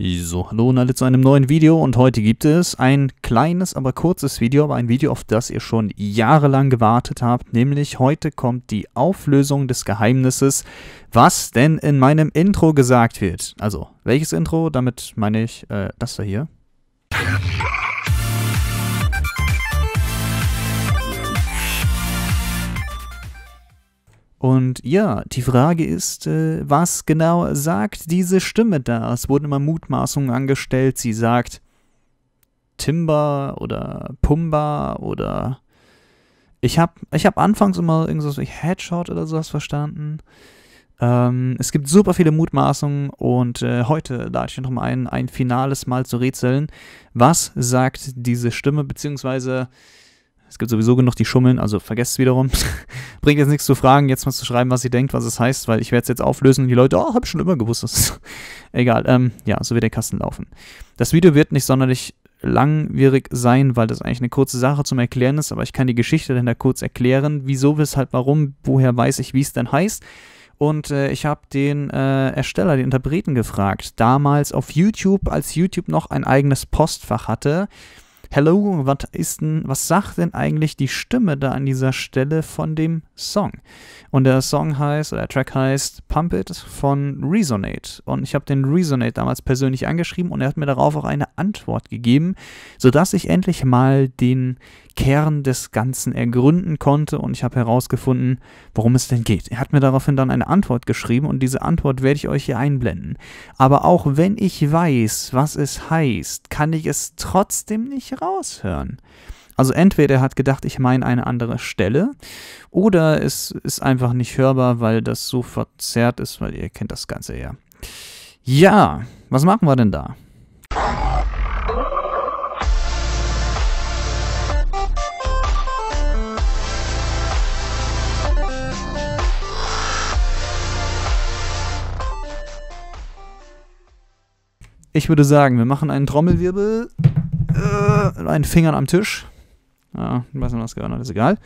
So, hallo und alle zu einem neuen Video und heute gibt es ein kleines, aber kurzes Video, aber ein Video, auf das ihr schon jahrelang gewartet habt, nämlich heute kommt die Auflösung des Geheimnisses, was denn in meinem Intro gesagt wird. Also, welches Intro? Damit meine ich äh, das da hier. Und ja, die Frage ist, äh, was genau sagt diese Stimme da? Es wurden immer Mutmaßungen angestellt. Sie sagt Timba oder Pumba oder ich habe ich hab anfangs immer irgendwas wie Headshot oder sowas verstanden. Ähm, es gibt super viele Mutmaßungen und äh, heute lade ich noch mal ein, ein finales Mal zu rätseln. Was sagt diese Stimme, beziehungsweise es gibt sowieso genug, die schummeln, also vergesst es wiederum. Bringt jetzt nichts zu fragen, jetzt mal zu schreiben, was ihr denkt, was es heißt, weil ich werde es jetzt auflösen und die Leute, oh, habe ich schon immer gewusst, das ist egal. Ähm, ja, so wird der Kasten laufen. Das Video wird nicht sonderlich langwierig sein, weil das eigentlich eine kurze Sache zum Erklären ist, aber ich kann die Geschichte da kurz erklären, wieso, weshalb, warum, woher weiß ich, wie es denn heißt. Und äh, ich habe den äh, Ersteller, den Interpreten gefragt, damals auf YouTube, als YouTube noch ein eigenes Postfach hatte Hello, was ist denn, was sagt denn eigentlich die Stimme da an dieser Stelle von dem Song? Und der Song heißt, oder der Track heißt Pump It von Resonate. Und ich habe den Resonate damals persönlich angeschrieben und er hat mir darauf auch eine Antwort gegeben, sodass ich endlich mal den Kern des Ganzen ergründen konnte und ich habe herausgefunden, worum es denn geht. Er hat mir daraufhin dann eine Antwort geschrieben und diese Antwort werde ich euch hier einblenden. Aber auch wenn ich weiß, was es heißt, kann ich es trotzdem nicht raushören. Also entweder er hat gedacht, ich meine eine andere Stelle, oder es ist einfach nicht hörbar, weil das so verzerrt ist, weil ihr kennt das Ganze ja. Ja, was machen wir denn da? Ich würde sagen, wir machen einen Trommelwirbel, äh, einen Fingern am Tisch. Ja, weiß nicht, was gehört hat, ist egal.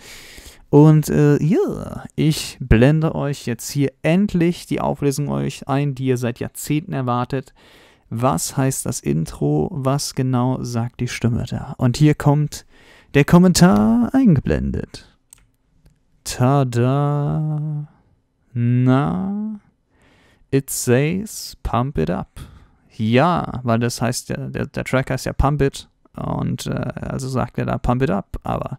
Und äh, ja, ich blende euch jetzt hier endlich die Auflösung euch ein, die ihr seit Jahrzehnten erwartet. Was heißt das Intro? Was genau sagt die Stimme da? Und hier kommt der Kommentar eingeblendet. Tada! Na, it says pump it up. Ja, weil das heißt, der, der, der Track heißt ja Pump It und äh, also sagt er da Pump It Up, aber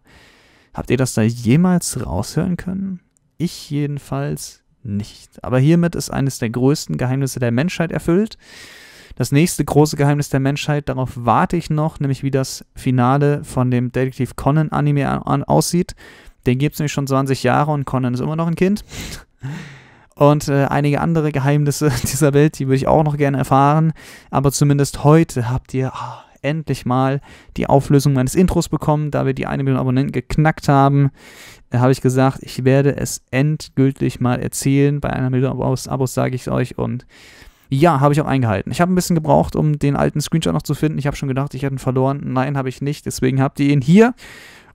habt ihr das da jemals raushören können? Ich jedenfalls nicht. Aber hiermit ist eines der größten Geheimnisse der Menschheit erfüllt. Das nächste große Geheimnis der Menschheit, darauf warte ich noch, nämlich wie das Finale von dem Detektiv Conan Anime an, an, aussieht. Den gibt es nämlich schon 20 Jahre und Conan ist immer noch ein Kind und äh, einige andere Geheimnisse dieser Welt, die würde ich auch noch gerne erfahren. Aber zumindest heute habt ihr oh, endlich mal die Auflösung meines Intros bekommen. Da wir die eine Million Abonnenten geknackt haben, äh, habe ich gesagt, ich werde es endgültig mal erzählen. Bei einer Million Abos, Abos sage ich es euch und ja, habe ich auch eingehalten. Ich habe ein bisschen gebraucht, um den alten Screenshot noch zu finden. Ich habe schon gedacht, ich hätte ihn verloren. Nein, habe ich nicht. Deswegen habt ihr ihn hier.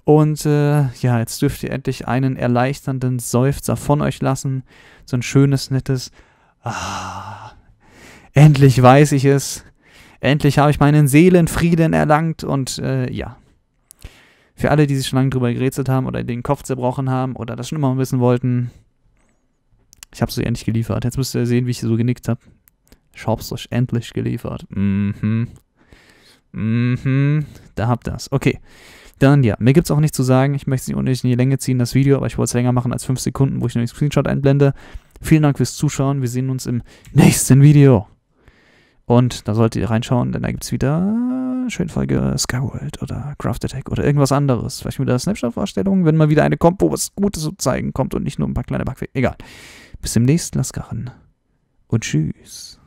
Und äh, ja, jetzt dürft ihr endlich einen erleichternden Seufzer von euch lassen. So ein schönes, nettes. Ah, endlich weiß ich es. Endlich habe ich meinen Seelenfrieden erlangt. Und äh, ja. Für alle, die sich schon lange drüber gerätselt haben oder den Kopf zerbrochen haben oder das schon immer wissen wollten, ich habe es euch endlich geliefert. Jetzt müsst ihr sehen, wie ich so genickt habe. Ich habe es euch endlich geliefert. Mhm. Mhm. Da habt ihr es. Okay dann ja, mir gibt es auch nichts zu sagen. Ich möchte es nicht unnötig in die Länge ziehen, das Video, aber ich wollte es länger machen als 5 Sekunden, wo ich nur den Screenshot einblende. Vielen Dank fürs Zuschauen. Wir sehen uns im nächsten Video. Und da solltet ihr reinschauen, denn da gibt es wieder schön Folge Skyworld oder Craft Attack oder irgendwas anderes. Vielleicht wieder Snapshot-Vorstellung, wenn mal wieder eine kommt, wo was Gutes zu zeigen kommt und nicht nur ein paar kleine Bugfehler. Egal. Bis demnächst, Laskachen. Und tschüss.